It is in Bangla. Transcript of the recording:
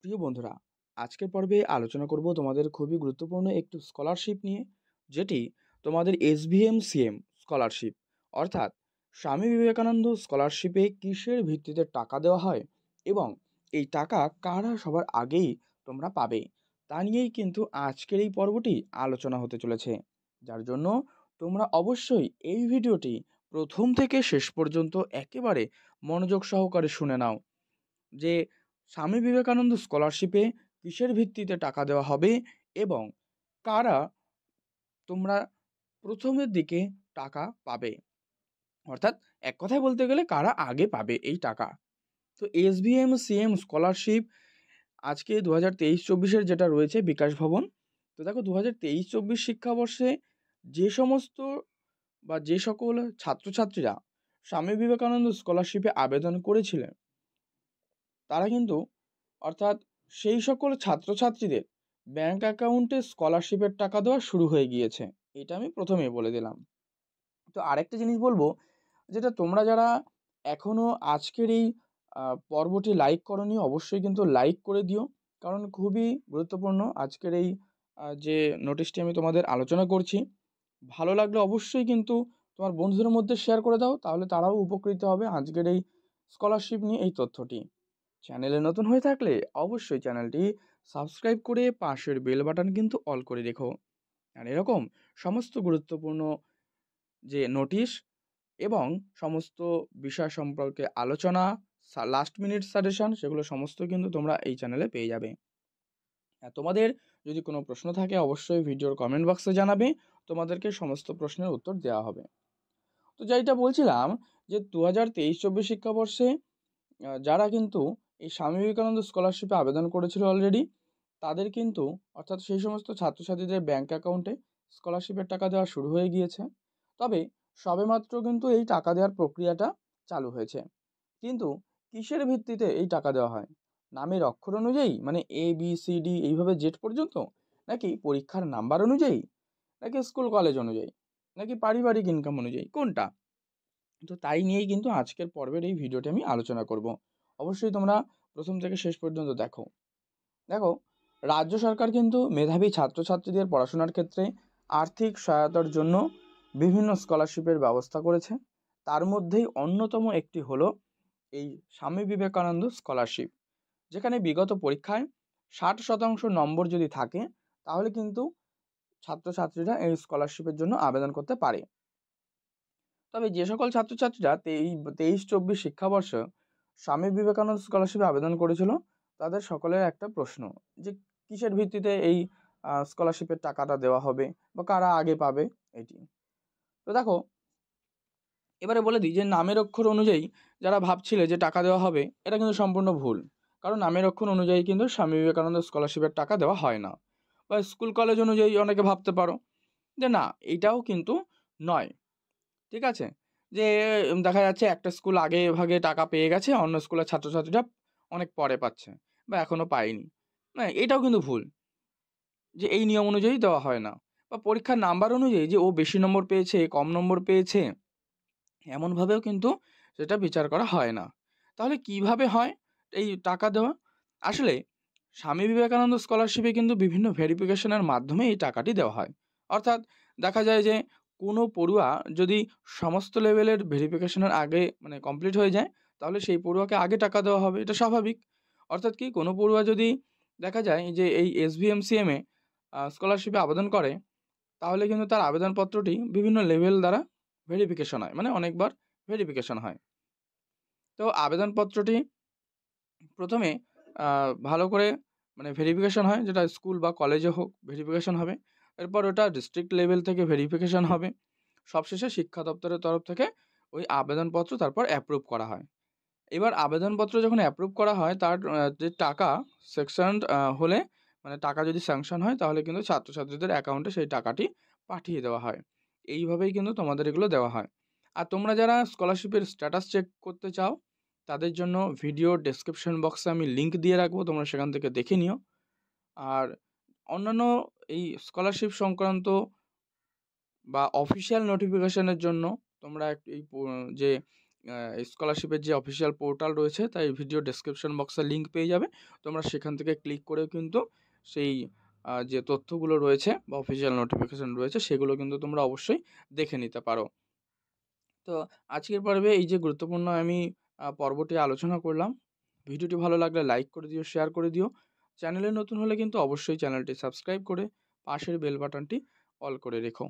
প্রিয় বন্ধুরা আজকের পর্বে আলোচনা করব তোমাদের খুবই গুরুত্বপূর্ণ একটি স্কলারশিপ নিয়ে যেটি তোমাদের এসভিএম এম স্কলারশিপ অর্থাৎ স্বামী বিবেকানন্দ স্কলারশিপে কিসের ভিত্তিতে টাকা দেওয়া হয় এবং এই টাকা কারা সবার আগেই তোমরা পাবে তা নিয়েই কিন্তু আজকের এই পর্বটি আলোচনা হতে চলেছে যার জন্য তোমরা অবশ্যই এই ভিডিওটি প্রথম থেকে শেষ পর্যন্ত একেবারে মনোযোগ সহকারে শুনে নাও যে স্বামী বিবেকানন্দ স্কলারশিপে কিসের ভিত্তিতে টাকা দেওয়া হবে এবং কারা তোমরা প্রথমের দিকে টাকা পাবে অর্থাৎ এক কথায় বলতে গেলে কারা আগে পাবে এই টাকা তো এস এম স্কলারশিপ আজকে দু হাজার তেইশ চব্বিশের যেটা রয়েছে বিকাশ ভবন তো দেখো দু হাজার তেইশ চব্বিশ শিক্ষাবর্ষে যে সমস্ত বা যে সকল ছাত্রছাত্রীরা স্বামী বিবেকানন্দ স্কলারশিপে আবেদন করেছিলেন তারা কিন্তু অর্থাৎ সেই সকল ছাত্রছাত্রীদের ব্যাংক অ্যাকাউন্টে স্কলারশিপের টাকা দেওয়া শুরু হয়ে গিয়েছে এটা আমি প্রথমে বলে দিলাম তো আরেকটা জিনিস বলবো যেটা তোমরা যারা এখনও আজকের এই পর্বটি লাইক করনি অবশ্যই কিন্তু লাইক করে দিও কারণ খুবই গুরুত্বপূর্ণ আজকের এই যে নোটিশটি আমি তোমাদের আলোচনা করছি ভালো লাগলে অবশ্যই কিন্তু তোমার বন্ধুদের মধ্যে শেয়ার করে দাও তাহলে তারাও উপকৃত হবে আজকের এই স্কলারশিপ নিয়ে এই তথ্যটি চ্যানেলে নতুন হয়ে থাকলে অবশ্যই চ্যানেলটি সাবস্ক্রাইব করে পাশের বেল বাটন কিন্তু অল করে রেখো আর এরকম সমস্ত গুরুত্বপূর্ণ যে নোটিশ এবং সমস্ত বিষয় সম্পর্কে আলোচনা লাস্ট মিনিট সাজেশন সেগুলো সমস্ত কিন্তু তোমরা এই চ্যানেলে পেয়ে যাবে আর তোমাদের যদি কোনো প্রশ্ন থাকে অবশ্যই ভিডিওর কমেন্ট বক্সে জানাবে তোমাদেরকে সমস্ত প্রশ্নের উত্তর দেওয়া হবে তো যেটা বলছিলাম যে দু হাজার তেইশ চব্বিশ শিক্ষাবর্ষে যারা কিন্তু এই স্বামী বিবেকানন্দ স্কলারশিপে আবেদন করেছিল অলরেডি তাদের কিন্তু অর্থাৎ সেই সমস্ত ছাত্রছাত্রীদের ব্যাঙ্ক অ্যাকাউন্টে স্কলারশিপের টাকা দেওয়া শুরু হয়ে গিয়েছে তবে সবেমাত্র কিন্তু এই টাকা দেওয়ার প্রক্রিয়াটা চালু হয়েছে কিন্তু কিসের ভিত্তিতে এই টাকা দেওয়া হয় নামের অক্ষর অনুযায়ী মানে এ বি সি ডি এইভাবে জেড পর্যন্ত নাকি পরীক্ষার নাম্বার অনুযায়ী নাকি স্কুল কলেজ অনুযায়ী নাকি পারিবারিক ইনকাম অনুযায়ী কোনটা তো তাই নিয়েই কিন্তু আজকের পর্বের এই ভিডিওটি আমি আলোচনা করব অবশ্যই তোমরা প্রথম থেকে শেষ পর্যন্ত দেখো দেখো রাজ্য সরকার কিন্তু মেধাবী ছাত্রছাত্রীদের পড়াশোনার ক্ষেত্রে আর্থিক সহায়তার জন্য বিভিন্ন স্কলারশিপের ব্যবস্থা করেছে তার মধ্যেই অন্যতম একটি হলো এই স্বামী বিবেকানন্দ স্কলারশিপ যেখানে বিগত পরীক্ষায় ষাট শতাংশ নম্বর যদি থাকে তাহলে কিন্তু ছাত্রছাত্রীরা এই স্কলারশিপের জন্য আবেদন করতে পারে তবে যে সকল ছাত্রছাত্রীরা তেইশ চব্বিশ শিক্ষাবর্ষ স্বামী বিবেকানন্দ স্কলারশিপে আবেদন করেছিল তাদের সকলের একটা প্রশ্ন যে কিসের ভিত্তিতে এই স্কলারশিপের টাকাটা দেওয়া হবে বা কারা আগে পাবে এটি তো দেখো এবারে বলে দিই যে নামের অক্ষর অনুযায়ী যারা ভাবছিলে যে টাকা দেওয়া হবে এটা কিন্তু সম্পূর্ণ ভুল কারণ নামের অক্ষর অনুযায়ী কিন্তু স্বামী বিবেকানন্দ স্কলারশিপের টাকা দেওয়া হয় না বা স্কুল কলেজ অনুযায়ী অনেকে ভাবতে পারো যে না এটাও কিন্তু নয় ঠিক আছে যে দেখা যাচ্ছে একটা স্কুল আগে ভাগে টাকা পেয়ে গেছে অন্য স্কুলের ছাত্রছাত্রীরা অনেক পরে পাচ্ছে বা এখনও পায়নি না মানে এটাও কিন্তু ভুল যে এই নিয়ম অনুযায়ী দেওয়া হয় না বা পরীক্ষার নাম্বার অনুযায়ী যে ও বেশি নম্বর পেয়েছে কম নম্বর পেয়েছে এমনভাবেও কিন্তু সেটা বিচার করা হয় না তাহলে কিভাবে হয় এই টাকা দেওয়া আসলে স্বামী বিবেকানন্দ স্কলারশিপে কিন্তু বিভিন্ন ভেরিফিকেশনের মাধ্যমে এই টাকাটি দেওয়া হয় অর্থাৎ দেখা যায় যে কোনো পড়ুয়া যদি সমস্ত লেভেলের ভেরিফিকেশনের আগে মানে কমপ্লিট হয়ে যায় তাহলে সেই পড়ুয়াকে আগে টাকা দেওয়া হবে এটা স্বাভাবিক অর্থাৎ কি কোনো পড়ুয়া যদি দেখা যায় যে এই এস এ স্কলারশিপে আবেদন করে তাহলে কিন্তু তার আবেদনপত্রটি বিভিন্ন লেভেল দ্বারা ভেরিফিকেশন হয় মানে অনেকবার ভেরিফিকেশন হয় তো আবেদনপত্রটি প্রথমে ভালো করে মানে ভেরিফিকেশন হয় যেটা স্কুল বা কলেজে হোক ভেরিফিকেশন হবে এরপর ওটা ডিস্ট্রিক্ট লেভেল থেকে ভেরিফিকেশান হবে সবশেষে শিক্ষা দপ্তরের তরফ থেকে ওই আবেদনপত্র তারপর অ্যাপ্রুভ করা হয় এবার আবেদনপত্র যখন অ্যাপ্রুভ করা হয় তার যে টাকা সেকশন হলে মানে টাকা যদি স্যাংশন হয় তাহলে কিন্তু ছাত্রছাত্রীদের অ্যাকাউন্টে সেই টাকাটি পাঠিয়ে দেওয়া হয় এইভাবেই কিন্তু তোমাদের এগুলো দেওয়া হয় আর তোমরা যারা স্কলারশিপের স্ট্যাটাস চেক করতে চাও তাদের জন্য ভিডিও ডেসক্রিপশন বক্সে আমি লিঙ্ক দিয়ে রাখবো তোমরা সেখান থেকে দেখে নিও আর অন্যান্য এই স্কলারশিপ সংক্রান্ত বা অফিসিয়াল নোটিফিকেশানের জন্য তোমরা এই যে স্কলারশিপের যে অফিসিয়াল পোর্টাল রয়েছে তাই ভিডিও ডেসক্রিপশন বক্সে লিঙ্ক পেয়ে যাবে তোমরা সেখান থেকে ক্লিক করেও কিন্তু সেই যে তথ্যগুলো রয়েছে বা অফিসিয়াল নোটিফিকেশান রয়েছে সেগুলো কিন্তু তোমরা অবশ্যই দেখে নিতে পারো তো আজকের পর্বে এই যে গুরুত্বপূর্ণ আমি পর্বটি আলোচনা করলাম ভিডিওটি ভালো লাগলে লাইক করে দিও শেয়ার করে দিও চ্যানেলে নতুন হলে কিন্তু অবশ্যই চ্যানেলটি সাবস্ক্রাইব করে পাশের বেল বাটনটি অল করে রেখো